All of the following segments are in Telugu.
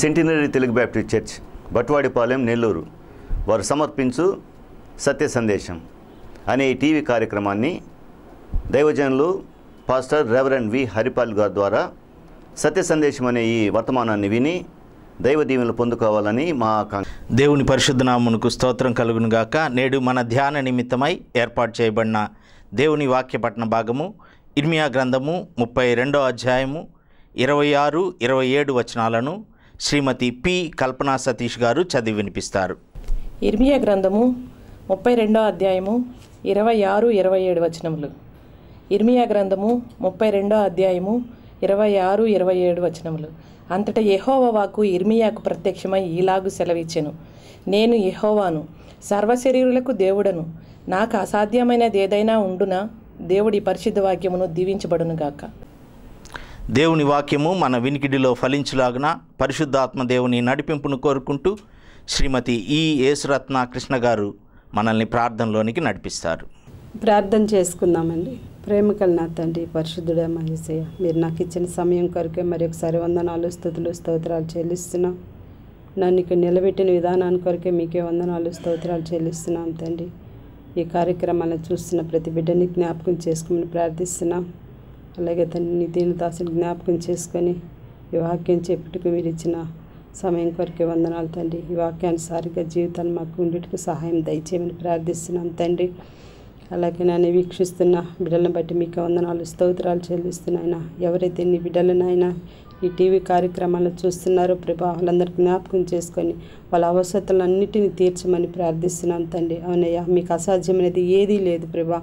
centenary Telugu baptist church Batwadipalem Nellore వారు సమర్పించు సత్య సందేశం అనే టీవీ కార్యక్రమాన్ని దైవజనులు పాస్టర్ రెవరెండ్ వి హరిపాల్ గారి ద్వారా సత్య సందేశం అనే ఈ వర్తమానాన్ని విని దైవ దీవెనలు పొందుకోవాలని మా దేవుని పరిశుద్ధనామునకు స్తోత్రం కలుగును గాక నేడు మన ధ్యాన నిమిత్తమై ఏర్పాటు చేయబడిన దేవుని వాక్యపట్న భాగము ఇర్మియా గ్రంథము ముప్పై రెండో అధ్యాయము ఇరవై ఆరు ఇరవై ఏడు వచనాలను శ్రీమతి పి కల్పనా సతీష్ గారు చదివి వినిపిస్తారు ఇర్మియా గ్రంథము ముప్పై రెండో అధ్యాయము ఇరవై ఆరు ఇరవై ఏడు వచనములు ఇర్మియా గ్రంథము ముప్పై రెండో అధ్యాయము ఇరవై ఆరు ఇరవై ఏడు వచనములు అంతటా యహోవా ఇర్మియాకు ప్రత్యక్షమై ఈలాగు సెలవిచ్చెను నేను యహోవాను సర్వశరీరులకు దేవుడను నాకు అసాధ్యమైనది ఏదైనా ఉండునా దేవుడి పరిశుద్ధ వాక్యమును దీవించబడునుగాక దేవుని వాక్యము మన వినికిడిలో ఫలించులాగున పరిశుద్ధాత్మ దేవుని నడిపింపును కోరుకుంటూ శ్రీమతి ఈ యేసురత్న కృష్ణ గారు మనల్ని ప్రార్థనలోనికి నడిపిస్తారు ప్రార్థన చేసుకుందామండి ప్రేమ నా తండ్రి పరిశుద్ధుడ మహేశయ్య మీరు నాకు ఇచ్చిన సమయం కొరకే మరి ఒకసారి వందనాలు స్థుతులు స్తోత్రాలు చెల్లిస్తున్నాం నన్ను ఇక నిలబెట్టిన విధానాన్ని కొరకే మీకే వందనాలు స్తోత్రాలు చెల్లిస్తున్నాం తండ్రి ఈ కార్యక్రమాలను చూస్తున్న ప్రతి బిడ్డని జ్ఞాపకం చేసుకోమని ప్రార్థిస్తున్నాం అలాగే దాన్ని దీని దాసుని జ్ఞాపకం చేసుకొని ఈ వాక్యం చెప్పుటకు మీరు ఇచ్చిన సమయం కొరకే వందనాలు తండ్రి ఈ వాక్యానుసారిగా జీవితాన్ని మాకు ఉండేటకు సహాయం దయచేయమని ప్రార్థిస్తున్నాం తండ్రి అలాగే నన్ను వీక్షిస్తున్న బిడ్డలను బట్టి మీకు వందనాలు స్తోత్రాలు చెల్లిస్తున్నాయినా ఎవరైతే నీ బిడ్డలనైనా ఈ టీవీ కార్యక్రమాలను చూస్తున్నారో ప్రభా వాళ్ళందరికీ జ్ఞాపకం చేసుకొని వాళ్ళ అవసరాలన్నిటిని తీర్చమని ప్రార్థిస్తున్నాను తండ్రి అవునయ్యా మీకు అసాధ్యమైనది ఏదీ లేదు ప్రభా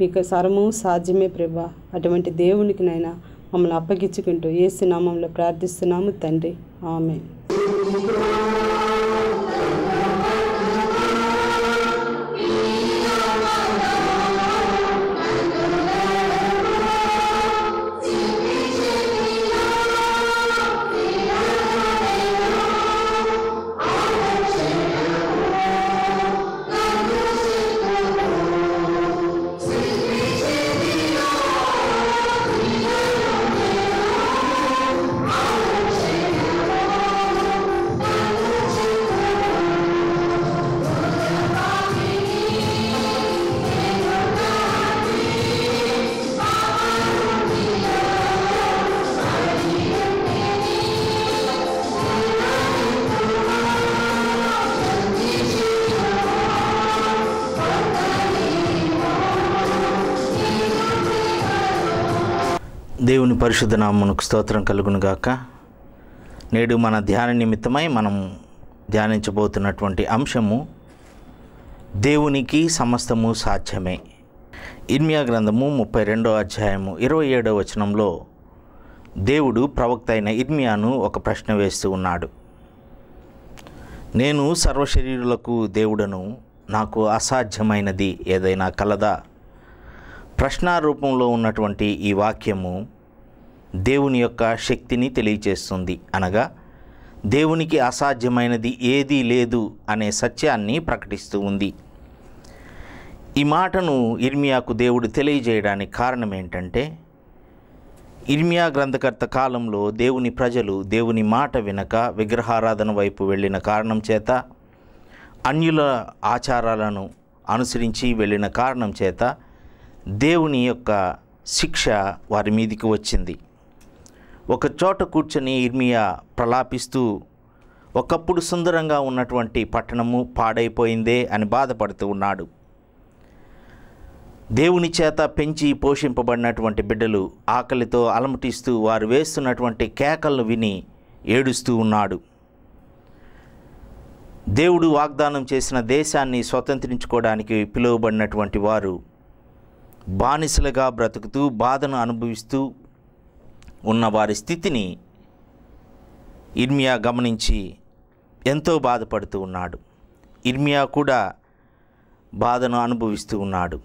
మీకు సరము సాధ్యమే ప్రభ అటువంటి దేవునికి నైనా మమ్మల్ని అప్పగించుకుంటూ ఏసునామంలో ప్రార్థిస్తున్నాము తండ్రి ఆమె దేవుని పరిశుద్ధ నామమునకు స్తోత్రం గాక నేడు మన ధ్యాన నిమిత్తమై మనం ధ్యానించబోతున్నటువంటి అంశము దేవునికి సమస్తము సాధ్యమే ఇర్మియా గ్రంథము ముప్పై రెండో అధ్యాయము ఇరవై ఏడో వచనంలో దేవుడు ప్రవక్త అయిన ఇర్మియాను ఒక ప్రశ్న వేస్తూ ఉన్నాడు నేను సర్వశరీరులకు దేవుడను నాకు అసాధ్యమైనది ఏదైనా కలదా ప్రశ్నారూపంలో ఉన్నటువంటి ఈ వాక్యము దేవుని యొక్క శక్తిని తెలియచేస్తుంది అనగా దేవునికి అసాధ్యమైనది ఏదీ లేదు అనే సత్యాన్ని ప్రకటిస్తూ ఉంది ఈ మాటను ఇర్మియాకు దేవుడు తెలియజేయడానికి కారణం ఏంటంటే ఇర్మియా గ్రంథకర్త కాలంలో దేవుని ప్రజలు దేవుని మాట వినక విగ్రహారాధన వైపు వెళ్ళిన కారణం చేత అన్యుల ఆచారాలను అనుసరించి వెళ్ళిన కారణం చేత దేవుని యొక్క శిక్ష వారి మీదికి వచ్చింది ఒక చోట కూర్చొని ఇర్మియా ప్రలాపిస్తూ ఒకప్పుడు సుందరంగా ఉన్నటువంటి పట్టణము పాడైపోయిందే అని బాధపడుతూ ఉన్నాడు దేవుని చేత పెంచి పోషింపబడినటువంటి బిడ్డలు ఆకలితో అలమటిస్తూ వారు వేస్తున్నటువంటి కేకలను విని ఏడుస్తూ ఉన్నాడు దేవుడు వాగ్దానం చేసిన దేశాన్ని స్వతంత్రించుకోవడానికి పిలువబడినటువంటి వారు బానిసలుగా బ్రతుకుతూ బాధను అనుభవిస్తూ ఉన్న వారి స్థితిని ఇర్మియా గమనించి ఎంతో బాధపడుతూ ఉన్నాడు ఇర్మియా కూడా బాధను అనుభవిస్తూ ఉన్నాడు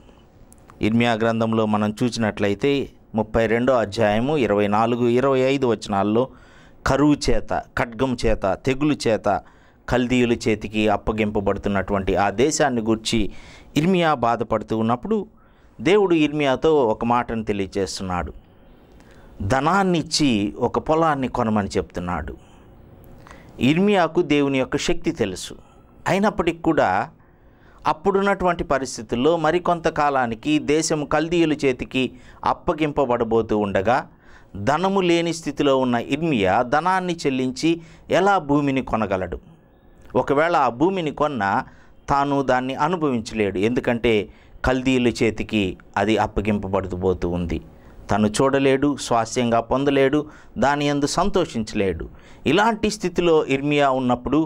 ఇర్మియా గ్రంథంలో మనం చూసినట్లయితే ముప్పై రెండో అధ్యాయము ఇరవై నాలుగు ఇరవై ఐదు వచనాల్లో కరువు చేత ఖడ్గం చేత తెగులు చేత కల్దీయుల చేతికి అప్పగింపబడుతున్నటువంటి ఆ దేశాన్ని గుర్చి ఇర్మియా బాధపడుతూ ఉన్నప్పుడు దేవుడు ఇర్మియాతో ఒక మాటను తెలియజేస్తున్నాడు ధనాన్ని ఇచ్చి ఒక పొలాన్ని కొనమని చెప్తున్నాడు ఇర్మియాకు దేవుని యొక్క శక్తి తెలుసు అయినప్పటికి కూడా అప్పుడున్నటువంటి పరిస్థితుల్లో మరికొంతకాలానికి దేశం కల్దీయుల చేతికి అప్పగింపబడబోతూ ఉండగా ధనము లేని స్థితిలో ఉన్న ఇర్మియా ధనాన్ని చెల్లించి ఎలా భూమిని కొనగలడు ఒకవేళ ఆ భూమిని కొన్న తాను దాన్ని అనుభవించలేడు ఎందుకంటే కల్దీయుల చేతికి అది అప్పగింపబడుతూ ఉంది తను చూడలేడు స్వాస్యంగా పొందలేడు దాని ఎందు సంతోషించలేడు ఇలాంటి స్థితిలో ఇర్మియా ఉన్నప్పుడు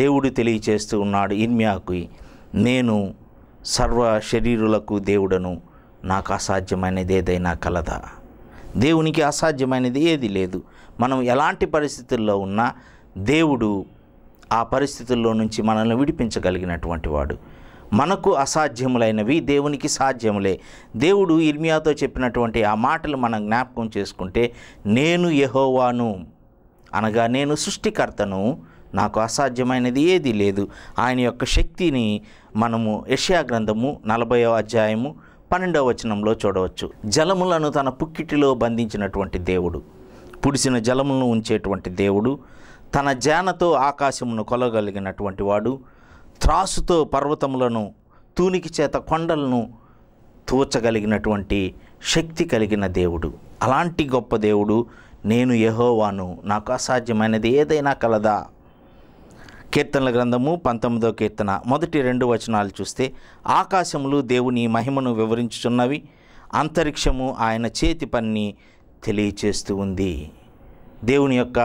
దేవుడు తెలియచేస్తూ ఉన్నాడు ఇర్మియాకు నేను సర్వ శరీరులకు దేవుడను నాకు అసాధ్యమైనది ఏదైనా కలదా దేవునికి అసాధ్యమైనది ఏది లేదు మనం ఎలాంటి పరిస్థితుల్లో ఉన్నా దేవుడు ఆ పరిస్థితుల్లో నుంచి మనల్ని విడిపించగలిగినటువంటి వాడు మనకు అసాధ్యములైనవి దేవునికి సాధ్యములే దేవుడు ఇర్మియాతో చెప్పినటువంటి ఆ మాటలు మనం జ్ఞాపకం చేసుకుంటే నేను యహోవాను అనగా నేను సృష్టికర్తను నాకు అసాధ్యమైనది ఏదీ లేదు ఆయన యొక్క శక్తిని మనము యష్యా గ్రంథము నలభైవ అధ్యాయము పన్నెండవ వచనంలో చూడవచ్చు జలములను తన పుక్కిటిలో బంధించినటువంటి దేవుడు పుడిసిన జలములను ఉంచేటువంటి దేవుడు తన జానతో ఆకాశమును కొలగలిగినటువంటి వాడు త్రాసుతో పర్వతములను తూనికి చేత కొండలను తూచగలిగినటువంటి శక్తి కలిగిన దేవుడు అలాంటి గొప్ప దేవుడు నేను యహోవాను నాకు అసాధ్యమైనది ఏదైనా కలదా కీర్తనల గ్రంథము పంతొమ్మిదో కీర్తన మొదటి రెండు వచనాలు చూస్తే ఆకాశములు దేవుని మహిమను వివరించుచున్నవి అంతరిక్షము ఆయన చేతి పని తెలియచేస్తూ ఉంది దేవుని యొక్క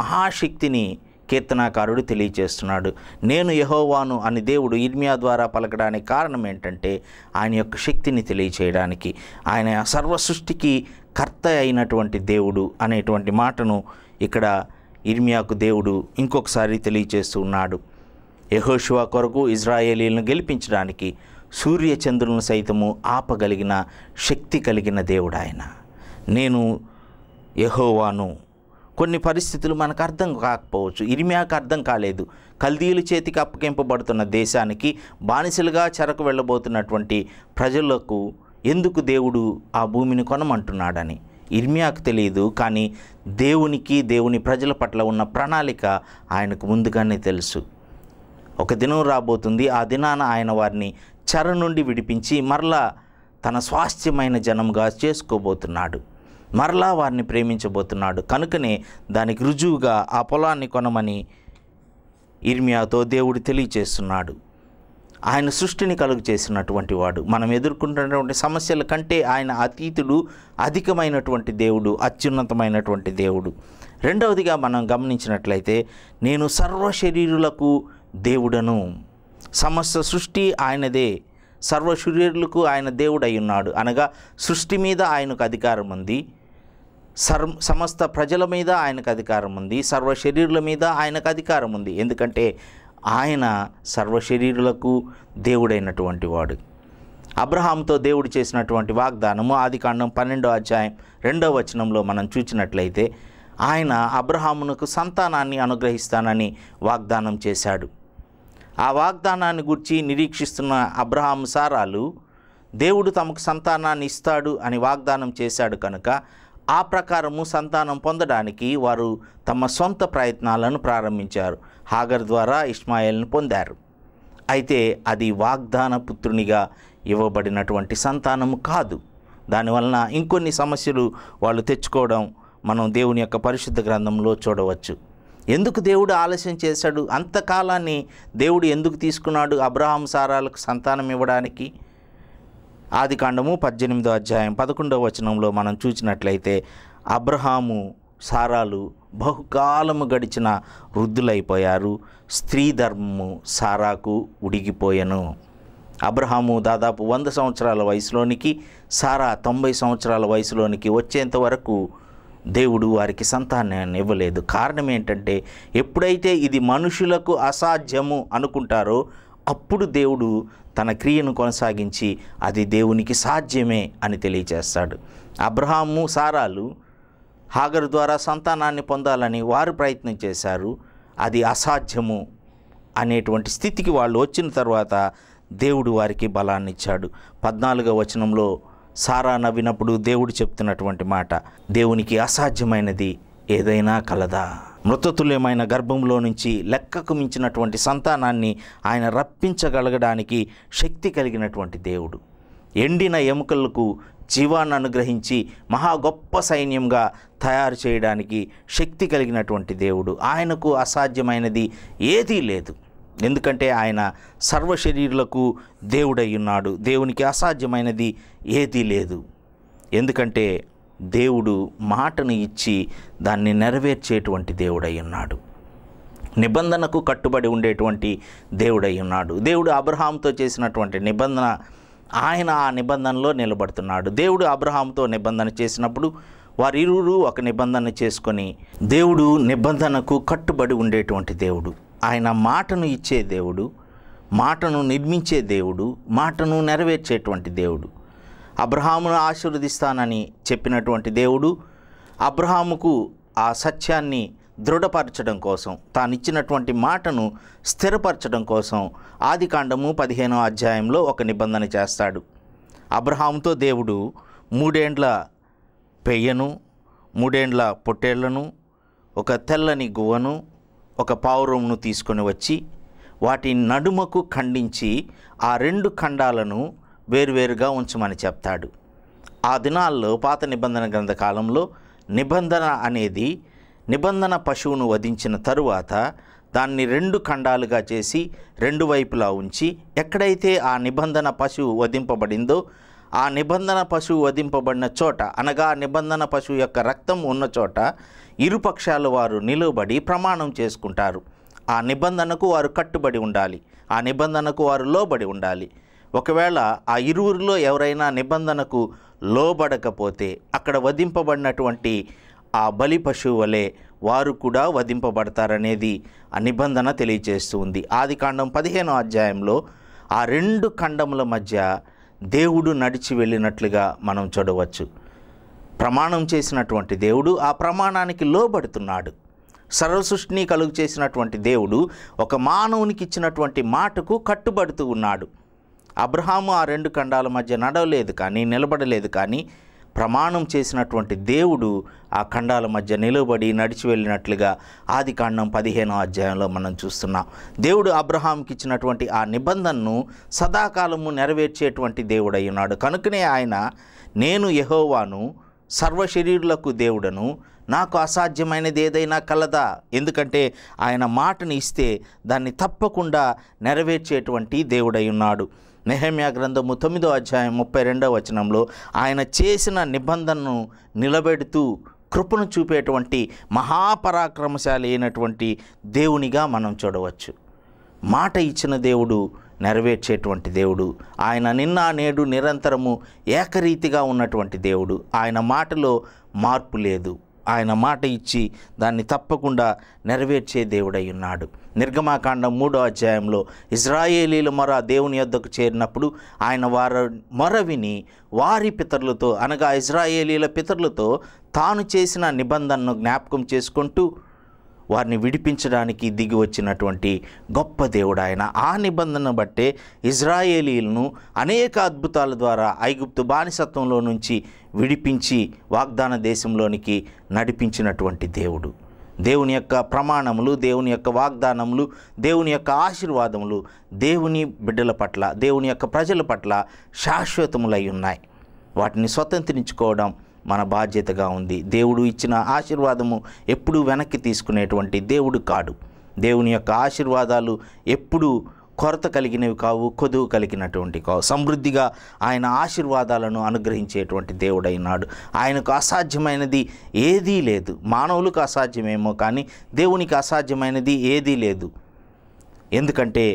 మహాశక్తిని కీర్తనాకారుడు తెలియచేస్తున్నాడు నేను యహోవాను అని దేవుడు ఇర్మియా ద్వారా పలకడానికి కారణం ఏంటంటే ఆయన యొక్క శక్తిని తెలియచేయడానికి ఆయన సర్వ సృష్టికి కర్త అయినటువంటి దేవుడు అనేటువంటి మాటను ఇక్కడ ఇర్మియాకు దేవుడు ఇంకొకసారి తెలియచేస్తూ ఉన్నాడు యహోషువా కొరకు ఇజ్రాయేలీలను గెలిపించడానికి సూర్యచంద్రులను సైతము ఆపగలిగిన శక్తి కలిగిన దేవుడు ఆయన నేను యహోవాను కొన్ని పరిస్థితులు మనకు అర్థం కాకపోవచ్చు ఇరిమియాకు అర్థం కాలేదు కల్దీయుల చేతికి అప్పగింపబడుతున్న దేశానికి బానిసలుగా చెరకు వెళ్ళబోతున్నటువంటి ప్రజలకు ఎందుకు దేవుడు ఆ భూమిని కొనమంటున్నాడని ఇర్మియాకు తెలియదు కానీ దేవునికి దేవుని ప్రజల పట్ల ఉన్న ప్రణాళిక ఆయనకు ముందుగానే తెలుసు ఒక దినం రాబోతుంది ఆ దినాన ఆయన వారిని చెర నుండి విడిపించి మరలా తన స్వాస్థ్యమైన జనంగా చేసుకోబోతున్నాడు మరలా వారిని ప్రేమించబోతున్నాడు కనుకనే దానికి రుజువుగా ఆ పొలాన్ని కొనమని ఇర్మియాతో దేవుడు తెలియచేస్తున్నాడు ఆయన సృష్టిని కలుగు చేసినటువంటి వాడు మనం ఎదుర్కొంటున్నటువంటి సమస్యల కంటే ఆయన అతీతుడు అధికమైనటువంటి దేవుడు అత్యున్నతమైనటువంటి దేవుడు రెండవదిగా మనం గమనించినట్లయితే నేను సర్వ శరీరులకు దేవుడను సమస్త సృష్టి ఆయనదే సర్వ శరీరులకు ఆయన దేవుడై ఉన్నాడు అనగా సృష్టి మీద ఆయనకు అధికారం ఉంది సర్ సమస్త ప్రజల మీద ఆయనకు అధికారం ఉంది సర్వ శరీరుల మీద ఆయనకు అధికారం ఉంది ఎందుకంటే ఆయన సర్వ శరీరులకు దేవుడైనటువంటి వాడు అబ్రహాంతో దేవుడు చేసినటువంటి వాగ్దానము ఆది కాండం పన్నెండో అధ్యాయం రెండవ వచనంలో మనం చూచినట్లయితే ఆయన అబ్రహామునకు సంతానాన్ని అనుగ్రహిస్తానని వాగ్దానం చేశాడు ఆ వాగ్దానాన్ని గురించి నిరీక్షిస్తున్న అబ్రహాం సారాలు దేవుడు తమకు సంతానాన్ని ఇస్తాడు అని వాగ్దానం చేశాడు కనుక ఆ ప్రకారము సంతానం పొందడానికి వారు తమ సొంత ప్రయత్నాలను ప్రారంభించారు హాగర్ ద్వారా ఇస్మాయిల్ను పొందారు అయితే అది వాగ్దాన పుత్రునిగా ఇవ్వబడినటువంటి సంతానము కాదు దానివలన ఇంకొన్ని సమస్యలు వాళ్ళు తెచ్చుకోవడం మనం దేవుని యొక్క పరిశుద్ధ గ్రంథంలో చూడవచ్చు ఎందుకు దేవుడు ఆలస్యం చేశాడు అంతకాలాన్ని దేవుడు ఎందుకు తీసుకున్నాడు అబ్రహాం సారాలకు సంతానం ఇవ్వడానికి ఆది కాండము పద్దెనిమిదో అధ్యాయం పదకొండవ వచనంలో మనం చూసినట్లయితే అబ్రహాము సారాలు బహుకాలము గడిచిన వృద్ధులైపోయారు స్త్రీ ధర్మము సారాకు ఉడిగిపోయెను అబ్రహాము దాదాపు వంద సంవత్సరాల వయసులోనికి సారా తొంభై సంవత్సరాల వయసులోనికి వచ్చేంత వరకు దేవుడు వారికి సంతానాన్ని ఇవ్వలేదు కారణం ఏంటంటే ఎప్పుడైతే ఇది మనుషులకు అసాధ్యము అనుకుంటారో అప్పుడు దేవుడు తన క్రియను కొనసాగించి అది దేవునికి సాధ్యమే అని తెలియజేస్తాడు అబ్రహాము సారాలు హాగరు ద్వారా సంతానాన్ని పొందాలని వారు ప్రయత్నం చేశారు అది అసాధ్యము అనేటువంటి స్థితికి వాళ్ళు వచ్చిన తర్వాత దేవుడు వారికి బలాన్ని ఇచ్చాడు పద్నాలుగో వచనంలో సారా నవ్వినప్పుడు దేవుడు చెప్తున్నటువంటి మాట దేవునికి అసాధ్యమైనది ఏదైనా కలదా మృతతుల్యమైన గర్భంలో నుంచి లెక్కకు మించినటువంటి సంతానాన్ని ఆయన రప్పించగలగడానికి శక్తి కలిగినటువంటి దేవుడు ఎండిన ఎముకలకు జీవాన్ని అనుగ్రహించి మహా గొప్ప సైన్యంగా తయారు చేయడానికి శక్తి కలిగినటువంటి దేవుడు ఆయనకు అసాధ్యమైనది ఏదీ లేదు ఎందుకంటే ఆయన సర్వశరీరులకు దేవుడై ఉన్నాడు దేవునికి అసాధ్యమైనది ఏదీ లేదు ఎందుకంటే దేవుడు మాటను ఇచ్చి దాన్ని నెరవేర్చేటువంటి దేవుడై ఉన్నాడు నిబంధనకు కట్టుబడి ఉండేటువంటి దేవుడై ఉన్నాడు దేవుడు అబ్రహాంతో చేసినటువంటి నిబంధన ఆయన ఆ నిబంధనలో నిలబడుతున్నాడు దేవుడు అబ్రహాంతో నిబంధన చేసినప్పుడు వారిరువురు ఒక నిబంధన చేసుకొని దేవుడు నిబంధనకు కట్టుబడి ఉండేటువంటి దేవుడు ఆయన మాటను ఇచ్చే దేవుడు మాటను నిర్మించే దేవుడు మాటను నెరవేర్చేటువంటి దేవుడు అబ్రహామును ఆశీర్వదిస్తానని చెప్పినటువంటి దేవుడు అబ్రహాముకు ఆ సత్యాన్ని దృఢపరచడం కోసం తాను ఇచ్చినటువంటి మాటను స్థిరపరచడం కోసం ఆది కాండము పదిహేనో అధ్యాయంలో ఒక నిబంధన చేస్తాడు అబ్రహాముతో దేవుడు మూడేండ్ల పెయ్యను మూడేండ్ల పొట్టేళ్లను ఒక తెల్లని గువ్వను ఒక పావురంను తీసుకొని వచ్చి వాటి నడుమకు ఖండించి ఆ రెండు ఖండాలను వేరువేరుగా ఉంచమని చెప్తాడు ఆ దినాల్లో పాత నిబంధన గ్రంథకాలంలో నిబంధన అనేది నిబంధన పశువును వధించిన తరువాత దాన్ని రెండు ఖండాలుగా చేసి రెండు వైపులా ఉంచి ఎక్కడైతే ఆ నిబంధన పశువు వధింపబడిందో ఆ నిబంధన పశువు వధింపబడిన చోట అనగా నిబంధన పశువు యొక్క రక్తం ఉన్న చోట ఇరుపక్షాలు వారు నిలువబడి ప్రమాణం చేసుకుంటారు ఆ నిబంధనకు వారు కట్టుబడి ఉండాలి ఆ నిబంధనకు వారు లోబడి ఉండాలి ఒకవేళ ఆ ఇరువురిలో ఎవరైనా నిబంధనకు లోబడకపోతే అక్కడ వధింపబడినటువంటి ఆ బలి పశువు వలె వారు కూడా వధింపబడతారనేది ఆ నిబంధన తెలియజేస్తుంది ఆది కాండం పదిహేనో అధ్యాయంలో ఆ రెండు ఖండముల మధ్య దేవుడు నడిచి వెళ్ళినట్లుగా మనం చూడవచ్చు ప్రమాణం చేసినటువంటి దేవుడు ఆ ప్రమాణానికి లోబడుతున్నాడు సర్వసృష్టిని కలుగు చేసినటువంటి దేవుడు ఒక మానవునికి ఇచ్చినటువంటి మాటకు కట్టుబడుతూ ఉన్నాడు అబ్రహాము ఆ రెండు ఖండాల మధ్య నడవలేదు కానీ నిలబడలేదు కానీ ప్రమాణం చేసినటువంటి దేవుడు ఆ ఖండాల మధ్య నిలబడి నడిచి వెళ్ళినట్లుగా ఆది కాండం పదిహేనో అధ్యాయంలో మనం చూస్తున్నాం దేవుడు అబ్రహాంకి ఇచ్చినటువంటి ఆ నిబంధనను సదాకాలము నెరవేర్చేటువంటి దేవుడై ఉన్నాడు కనుకనే ఆయన నేను యహోవాను సర్వశరీరులకు దేవుడను నాకు అసాధ్యమైనది ఏదైనా కలదా ఎందుకంటే ఆయన మాటను ఇస్తే దాన్ని తప్పకుండా నెరవేర్చేటువంటి దేవుడై ఉన్నాడు నెహమ్యా గ్రంథము తొమ్మిదో అధ్యాయం ముప్పై రెండవ వచనంలో ఆయన చేసిన నిబంధనను నిలబెడుతూ కృపను చూపేటువంటి మహాపరాక్రమశాలి అయినటువంటి దేవునిగా మనం చూడవచ్చు మాట ఇచ్చిన దేవుడు నెరవేర్చేటువంటి దేవుడు ఆయన నిన్న నేడు నిరంతరము ఏకరీతిగా ఉన్నటువంటి దేవుడు ఆయన మాటలో మార్పు లేదు ఆయన మాట ఇచ్చి దాన్ని తప్పకుండా నెరవేర్చే దేవుడై ఉన్నాడు నిర్గమాకాండం మూడో అధ్యాయంలో ఇజ్రాయేలీలు మొర దేవుని యొద్దకు చేరినప్పుడు ఆయన వారు మొర విని వారి పితరులతో అనగా ఇజ్రాయేలీల పితరులతో తాను చేసిన నిబంధనను జ్ఞాపకం చేసుకుంటూ వారిని విడిపించడానికి దిగి వచ్చినటువంటి గొప్ప దేవుడు ఆయన ఆ నిబంధన బట్టే ఇజ్రాయేలీలను అనేక అద్భుతాల ద్వారా ఐగుప్తు బానిసత్వంలో నుంచి విడిపించి వాగ్దాన దేశంలోనికి నడిపించినటువంటి దేవుడు దేవుని యొక్క ప్రమాణములు దేవుని యొక్క వాగ్దానములు దేవుని యొక్క ఆశీర్వాదములు దేవుని బిడ్డల పట్ల దేవుని యొక్క ప్రజల పట్ల శాశ్వతములై ఉన్నాయి వాటిని స్వతంత్రించుకోవడం మన బాధ్యతగా ఉంది దేవుడు ఇచ్చిన ఆశీర్వాదము ఎప్పుడూ వెనక్కి తీసుకునేటువంటి దేవుడు కాడు దేవుని యొక్క ఆశీర్వాదాలు ఎప్పుడూ కొరత కలిగినవి కావు కొదువు కలిగినటువంటి కావు సమృద్ధిగా ఆయన ఆశీర్వాదాలను అనుగ్రహించేటువంటి దేవుడైనాడు ఆయనకు అసాధ్యమైనది ఏదీ లేదు మానవులకు అసాధ్యమేమో కానీ దేవునికి అసాధ్యమైనది ఏదీ లేదు ఎందుకంటే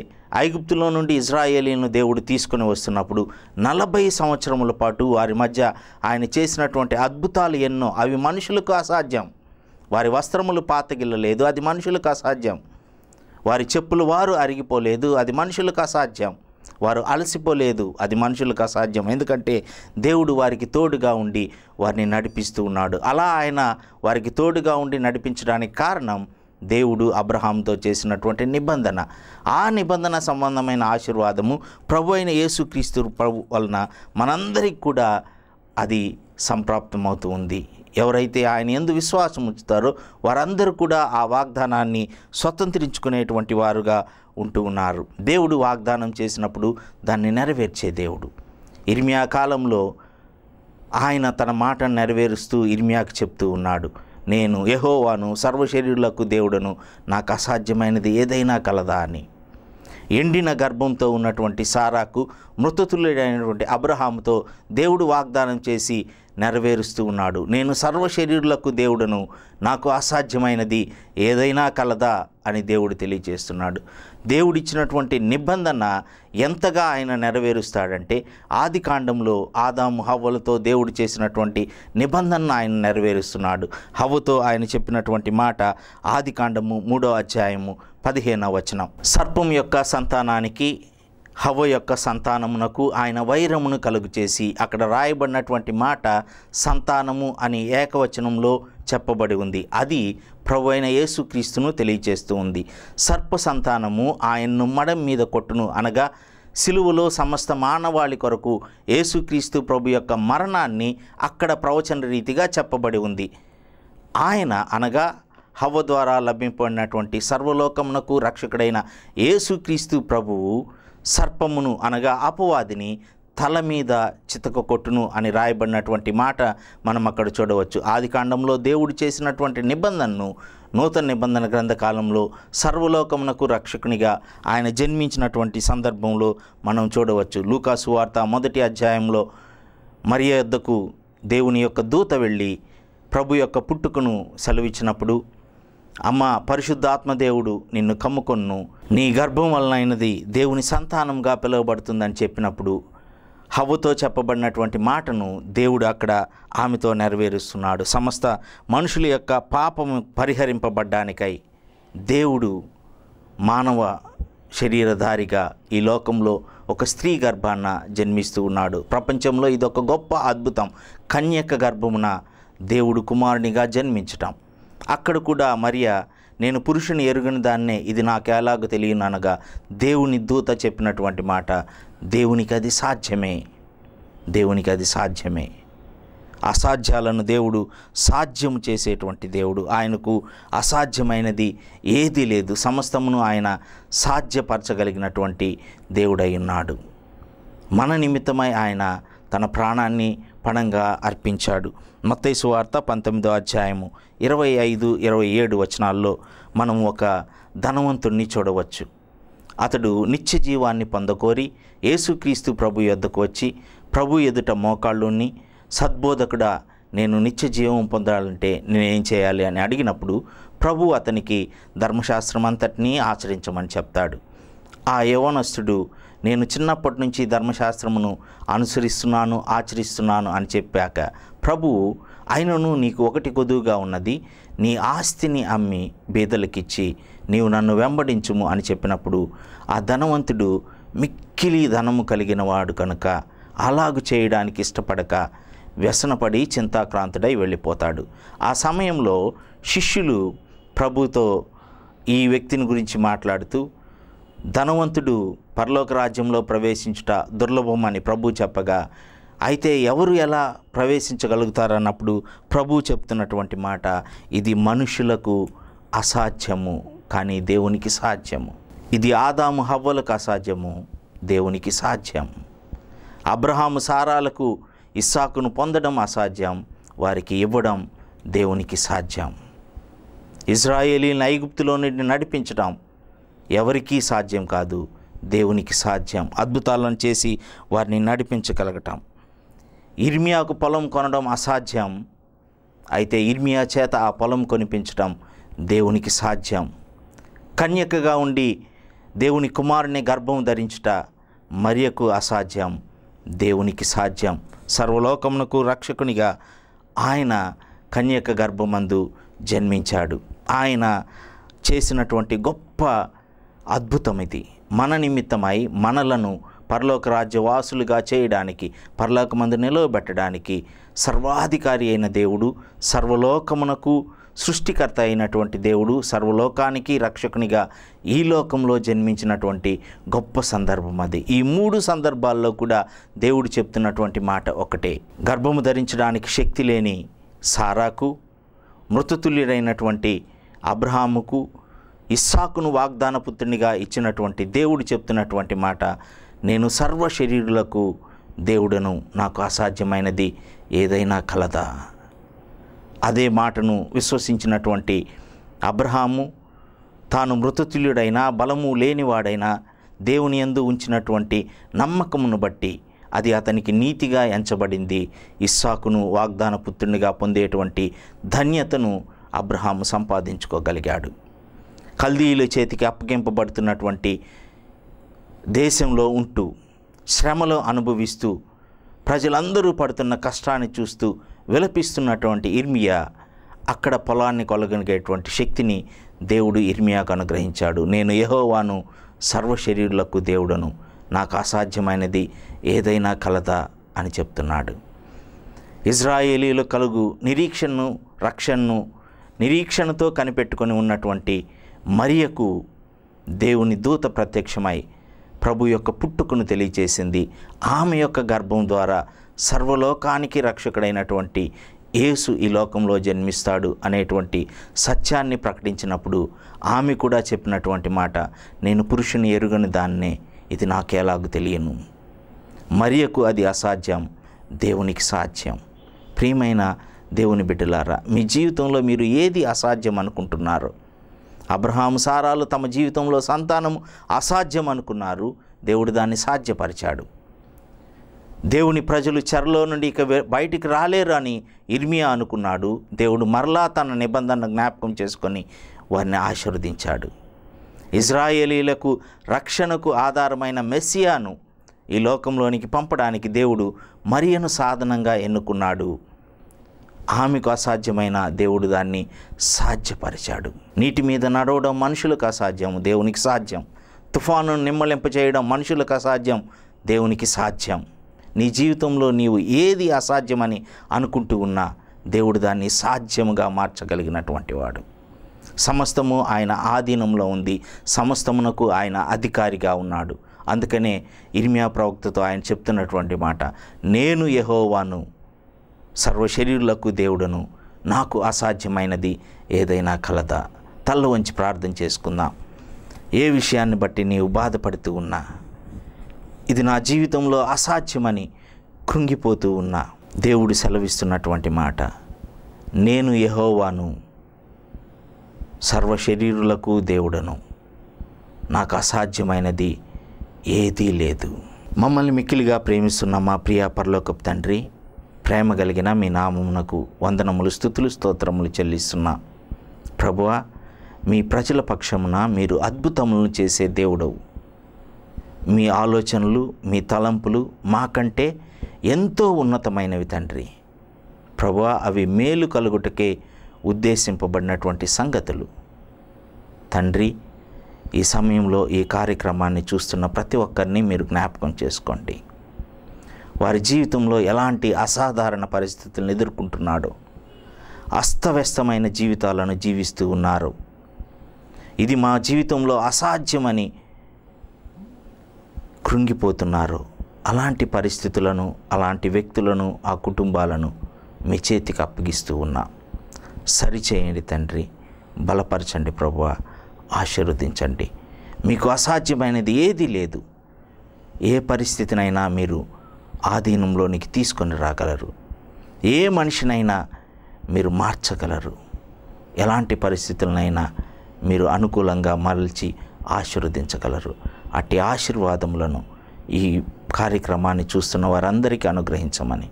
ఐగుప్తులో నుండి ఇజ్రాయేలీను దేవుడు తీసుకుని వస్తున్నప్పుడు నలభై సంవత్సరముల పాటు వారి మధ్య ఆయన చేసినటువంటి అద్భుతాలు ఎన్నో అవి మనుషులకు అసాధ్యం వారి వస్త్రములు పాతగిల్లలేదు అది మనుషులకు అసాధ్యం వారి చెప్పులు వారు అరిగిపోలేదు అది మనుషులకు అసాధ్యం వారు అలసిపోలేదు అది మనుషులకు అసాధ్యం ఎందుకంటే దేవుడు వారికి తోడుగా ఉండి వారిని నడిపిస్తూ ఉన్నాడు అలా ఆయన వారికి తోడుగా ఉండి నడిపించడానికి కారణం దేవుడు అబ్రహాంతో చేసినటువంటి నిబంధన ఆ నిబంధన సంబంధమైన ఆశీర్వాదము ప్రభు అయిన యేసుక్రీస్తు ప్రభు వలన మనందరికీ కూడా అది సంప్రాప్తమవుతూ ఉంది ఎవరైతే ఆయన ఎందు విశ్వాసం ఉంచుతారో వారందరూ కూడా ఆ వాగ్దానాన్ని స్వతంత్రించుకునేటువంటి వారుగా ఉంటూ ఉన్నారు దేవుడు వాగ్దానం చేసినప్పుడు దాన్ని నెరవేర్చే దేవుడు ఇర్మియా కాలంలో ఆయన తన మాటను నెరవేరుస్తూ ఇర్మియాకు చెప్తూ ఉన్నాడు నేను యహోవాను సర్వశరీరులకు దేవుడను నాకు అసాధ్యమైనది ఏదైనా కలదా అని ఎండిన గర్భంతో ఉన్నటువంటి సారాకు మృతతుల్యుడైనటువంటి అబ్రహాముతో దేవుడు వాగ్దానం చేసి నెరవేరుస్తూ ఉన్నాడు నేను సర్వ శరీరులకు దేవుడను నాకు అసాధ్యమైనది ఏదైనా కలదా అని దేవుడు తెలియజేస్తున్నాడు దేవుడిచ్చినటువంటి నిబంధన ఎంతగా ఆయన నెరవేరుస్తాడంటే ఆది కాండంలో ఆదాము హవ్వలతో దేవుడు చేసినటువంటి నిబంధనను ఆయన నెరవేరుస్తున్నాడు హవ్వతో ఆయన చెప్పినటువంటి మాట ఆది కాండము మూడో అధ్యాయము పదిహేనవ వచనం సర్పం యొక్క సంతానానికి హవ యొక్క సంతానమునకు ఆయన వైరమును కలుగు చేసి అక్కడ రాయబడినటువంటి మాట సంతానము అని ఏకవచనంలో చెప్పబడి ఉంది అది ప్రభు అయిన యేసుక్రీస్తును తెలియచేస్తూ ఉంది సర్ప సంతానము ఆయన్ను మడం మీద కొట్టును అనగా సిలువలో సమస్త మానవాళి కొరకు యేసుక్రీస్తు ప్రభు యొక్క మరణాన్ని అక్కడ ప్రవచన రీతిగా చెప్పబడి ఉంది ఆయన అనగా హవ ద్వారా లభింపడినటువంటి సర్వలోకమునకు రక్షకుడైన యేసుక్రీస్తు ప్రభువు సర్పమును అనగా అపవాదిని తల మీద చితక కొట్టును అని రాయబడినటువంటి మాట మనం అక్కడ చూడవచ్చు ఆది కాండంలో దేవుడు చేసినటువంటి నిబంధనను నూతన నిబంధన గ్రంథకాలంలో సర్వలోకమునకు రక్షకునిగా ఆయన జన్మించినటువంటి సందర్భంలో మనం చూడవచ్చు లూకాసు వార్త మొదటి అధ్యాయంలో మరియ యొద్దకు దేవుని యొక్క దూత వెళ్ళి ప్రభు యొక్క పుట్టుకను సెలవిచ్చినప్పుడు అమ్మ పరిశుద్ధాత్మదేవుడు నిన్ను కమ్ముకొన్ను నీ గర్భం వలన అయినది దేవుని సంతానంగా పిలువబడుతుందని చెప్పినప్పుడు హవ్వుతో చెప్పబడినటువంటి మాటను దేవుడు అక్కడ ఆమెతో నెరవేరుస్తున్నాడు సమస్త మనుషుల యొక్క పాపము పరిహరింపబడ్డానికై దేవుడు మానవ శరీరధారిగా ఈ లోకంలో ఒక స్త్రీ గర్భాన జన్మిస్తూ ఉన్నాడు ప్రపంచంలో ఇదొక గొప్ప అద్భుతం కన్యక గర్భమున దేవుడు కుమారునిగా జన్మించటం అక్కడ కూడా మరియా నేను పురుషుని ఎరుగని దాన్నే ఇది నాకెలాగ అనగా దేవుని దూత చెప్పినటువంటి మాట దేవునికి అది సాధ్యమే దేవునికి అది సాధ్యమే అసాధ్యాలను దేవుడు సాధ్యం చేసేటువంటి దేవుడు ఆయనకు అసాధ్యమైనది ఏదీ లేదు సమస్తమును ఆయన సాధ్యపరచగలిగినటువంటి దేవుడై ఉన్నాడు మన నిమిత్తమై ఆయన తన ప్రాణాన్ని పణంగా అర్పించాడు మత్తైసు వార్త పంతొమ్మిదో అధ్యాయము ఇరవై ఐదు ఇరవై ఏడు వచనాల్లో మనం ఒక ధనవంతుణ్ణి చూడవచ్చు అతడు నిత్య జీవాన్ని పొందకోరి యేసుక్రీస్తు ప్రభు యొద్దకు వచ్చి ప్రభు ఎదుట మోకాళ్ళుని సద్బోధకుడా నేను నిత్య జీవం పొందాలంటే నేనేం చేయాలి అని అడిగినప్పుడు ప్రభు అతనికి ధర్మశాస్త్రం అంతటినీ ఆచరించమని చెప్తాడు ఆ యవనస్తుడు నేను చిన్నప్పటి నుంచి ధర్మశాస్త్రమును అనుసరిస్తున్నాను ఆచరిస్తున్నాను అని చెప్పాక ప్రభువు ఆయనను నీకు ఒకటి కొదువుగా ఉన్నది నీ ఆస్తిని అమ్మి బీదలకిచ్చి నీవు నన్ను వెంబడించుము అని చెప్పినప్పుడు ఆ ధనవంతుడు మిక్కిలి ధనము కలిగిన వాడు కనుక అలాగు చేయడానికి ఇష్టపడక వ్యసనపడి చింతాక్రాంతుడై వెళ్ళిపోతాడు ఆ సమయంలో శిష్యులు ప్రభుతో ఈ వ్యక్తిని గురించి మాట్లాడుతూ ధనవంతుడు పరలోక రాజ్యంలో ప్రవేశించుట దుర్లభమని ప్రభు చెప్పగా అయితే ఎవరు ఎలా ప్రవేశించగలుగుతారన్నప్పుడు ప్రభు చెప్తున్నటువంటి మాట ఇది మనుషులకు అసాధ్యము కానీ దేవునికి సాధ్యము ఇది ఆదాము హవ్వలకు అసాధ్యము దేవునికి సాధ్యం అబ్రహాము సారాలకు ఇస్సాకును పొందడం అసాధ్యం వారికి ఇవ్వడం దేవునికి సాధ్యం ఇజ్రాయేలీ ఐగుప్తులో నుండి నడిపించడం ఎవరికీ సాధ్యం కాదు దేవునికి సాధ్యం అద్భుతాలను చేసి వారిని నడిపించగలగటం ఇర్మియాకు పొలం కొనడం అసాధ్యం అయితే ఇర్మియా చేత ఆ పొలం కొనిపించటం దేవునికి సాధ్యం కన్యకగా ఉండి దేవుని కుమారుని గర్భం ధరించుట మరియకు అసాధ్యం దేవునికి సాధ్యం సర్వలోకమునకు రక్షకునిగా ఆయన కన్యక గర్భమందు జన్మించాడు ఆయన చేసినటువంటి గొప్ప అద్భుతం ఇది మన నిమిత్తమై మనలను పరలోక రాజ్యవాసులుగా చేయడానికి మందు నిలవబెట్టడానికి సర్వాధికారి అయిన దేవుడు సర్వలోకమునకు సృష్టికర్త అయినటువంటి దేవుడు సర్వలోకానికి రక్షకునిగా ఈ లోకంలో జన్మించినటువంటి గొప్ప సందర్భం అది ఈ మూడు సందర్భాల్లో కూడా దేవుడు చెప్తున్నటువంటి మాట ఒకటే గర్భము ధరించడానికి శక్తి లేని సారాకు మృతుతుల్యుడైనటువంటి అబ్రహాముకు ఇస్సాకును వాగ్దాన పుత్రునిగా ఇచ్చినటువంటి దేవుడు చెప్తున్నటువంటి మాట నేను సర్వ శరీరులకు దేవుడను నాకు అసాధ్యమైనది ఏదైనా కలదా అదే మాటను విశ్వసించినటువంటి అబ్రహాము తాను మృతతుల్యుడైనా బలము లేనివాడైనా దేవుని ఎందు ఉంచినటువంటి నమ్మకమును బట్టి అది అతనికి నీతిగా ఎంచబడింది ఇస్సాకును వాగ్దాన పుత్రునిగా పొందేటువంటి ధన్యతను అబ్రహాము సంపాదించుకోగలిగాడు కల్దీయుల చేతికి అప్పగింపబడుతున్నటువంటి దేశంలో ఉంటూ శ్రమలు అనుభవిస్తూ ప్రజలందరూ పడుతున్న కష్టాన్ని చూస్తూ విలపిస్తున్నటువంటి ఇర్మియా అక్కడ పొలాన్ని కొలగలిగేటువంటి శక్తిని దేవుడు ఇర్మియాకు అనుగ్రహించాడు నేను యహోవాను శరీరులకు దేవుడను నాకు అసాధ్యమైనది ఏదైనా కలదా అని చెప్తున్నాడు ఇజ్రాయేలీలో కలుగు నిరీక్షను రక్షణను నిరీక్షణతో కనిపెట్టుకొని ఉన్నటువంటి మరియకు దేవుని దూత ప్రత్యక్షమై ప్రభు యొక్క పుట్టుకను తెలియచేసింది ఆమె యొక్క గర్భం ద్వారా సర్వలోకానికి రక్షకుడైనటువంటి యేసు ఈ లోకంలో జన్మిస్తాడు అనేటువంటి సత్యాన్ని ప్రకటించినప్పుడు ఆమె కూడా చెప్పినటువంటి మాట నేను పురుషుని ఎరుగని దాన్నే ఇది నాకేలాగు తెలియను మరియకు అది అసాధ్యం దేవునికి సాధ్యం ప్రియమైన దేవుని బిడ్డలారా మీ జీవితంలో మీరు ఏది అసాధ్యం అనుకుంటున్నారో అబ్రహాం సారాలు తమ జీవితంలో సంతానం అసాధ్యం అనుకున్నారు దేవుడు దాన్ని సాధ్యపరిచాడు దేవుని ప్రజలు చెరలో నుండి ఇక బయటికి రాలేరు అని ఇర్మియా అనుకున్నాడు దేవుడు మరలా తన నిబంధన జ్ఞాపకం చేసుకొని వారిని ఆశీర్వదించాడు ఇజ్రాయేలీలకు రక్షణకు ఆధారమైన మెస్సియాను ఈ లోకంలోనికి పంపడానికి దేవుడు మరియను సాధనంగా ఎన్నుకున్నాడు ఆమెకు అసాధ్యమైన దేవుడు దాన్ని సాధ్యపరిచాడు నీటి మీద నడవడం మనుషులకు అసాధ్యం దేవునికి సాధ్యం తుఫాను నిమ్మలింప చేయడం మనుషులకు అసాధ్యం దేవునికి సాధ్యం నీ జీవితంలో నీవు ఏది అసాధ్యమని అనుకుంటూ ఉన్నా దేవుడు దాన్ని సాధ్యముగా మార్చగలిగినటువంటి వాడు సమస్తము ఆయన ఆధీనంలో ఉంది సమస్తమునకు ఆయన అధికారిగా ఉన్నాడు అందుకనే ఇర్మియా ప్రవక్తతో ఆయన చెప్తున్నటువంటి మాట నేను యహోవాను సర్వశరీరులకు దేవుడను నాకు అసాధ్యమైనది ఏదైనా కలదా తల్లు వంచి ప్రార్థన చేసుకుందాం ఏ విషయాన్ని బట్టి నీవు బాధపడుతూ ఉన్నా ఇది నా జీవితంలో అసాధ్యమని కృంగిపోతూ ఉన్నా దేవుడు సెలవిస్తున్నటువంటి మాట నేను యహోవాను శరీరులకు దేవుడను నాకు అసాధ్యమైనది ఏదీ లేదు మమ్మల్ని మిక్కిలిగా ప్రేమిస్తున్న మా ప్రియ పర్లోకపు తండ్రి ప్రేమ కలిగిన మీ నామమునకు వందనములు స్థుతులు స్తోత్రములు చెల్లిస్తున్నా ప్రభు మీ ప్రజల పక్షమున మీరు అద్భుతములను చేసే దేవుడవు మీ ఆలోచనలు మీ తలంపులు మాకంటే ఎంతో ఉన్నతమైనవి తండ్రి ప్రభు అవి మేలు కలుగుటకే ఉద్దేశింపబడినటువంటి సంగతులు తండ్రి ఈ సమయంలో ఈ కార్యక్రమాన్ని చూస్తున్న ప్రతి ఒక్కరిని మీరు జ్ఞాపకం చేసుకోండి వారి జీవితంలో ఎలాంటి అసాధారణ పరిస్థితులను ఎదుర్కొంటున్నాడు అస్తవ్యస్తమైన జీవితాలను జీవిస్తూ ఉన్నారు ఇది మా జీవితంలో అసాధ్యమని కృంగిపోతున్నారు అలాంటి పరిస్థితులను అలాంటి వ్యక్తులను ఆ కుటుంబాలను మీ చేతికి అప్పగిస్తూ ఉన్నా సరిచేయండి తండ్రి బలపరచండి ప్రభు ఆశీర్వదించండి మీకు అసాధ్యమైనది ఏదీ లేదు ఏ పరిస్థితినైనా మీరు ఆధీనంలోనికి తీసుకొని రాగలరు ఏ మనిషినైనా మీరు మార్చగలరు ఎలాంటి పరిస్థితులనైనా మీరు అనుకూలంగా మరల్చి ఆశీర్వదించగలరు అట్టి ఆశీర్వాదములను ఈ కార్యక్రమాన్ని చూస్తున్న వారందరికీ అనుగ్రహించమని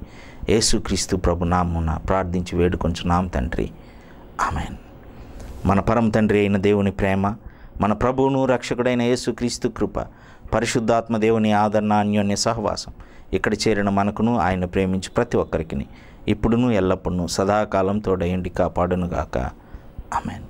యేసుక్రీస్తు ప్రభు నామున ప్రార్థించి నామ తండ్రి ఆమెన్ మన పరమ తండ్రి అయిన దేవుని ప్రేమ మన ప్రభువును రక్షకుడైన యేసుక్రీస్తు కృప పరిశుద్ధాత్మ దేవుని ఆదరణ అన్యోన్య సహవాసం ఇక్కడ చేరిన మనకును ఆయన ప్రేమించి ప్రతి ఒక్కరికి ఇప్పుడును ఎల్లప్పుడూ సదాకాలం తోడయండి కాపాడునుగాక ఆమెన్